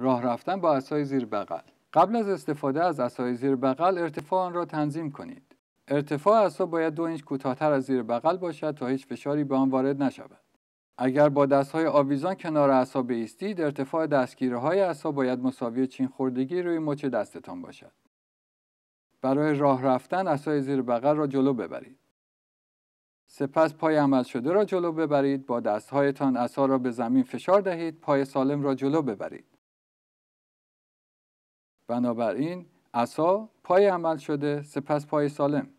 راه رفتن با اسای زیر بغل قبل از استفاده از اسای زیر بغل ارتفاع آن را تنظیم کنید ارتفاع عصا باید دو اینچ کوتاهتر از زیر بغل باشد تا هیچ فشاری به آن وارد نشود اگر با دستهای آویزان کنار عصا بایستید ارتفاع دستگیره های باید مساوی چین خوردگی روی مچ دستتان باشد برای راه رفتن عصای زیر بغل را جلو ببرید سپس پای عمل شده را جلو ببرید با دستهایتان عصا را به زمین فشار دهید پای سالم را جلو ببرید بنابراین عصا پای عمل شده سپس پای سالم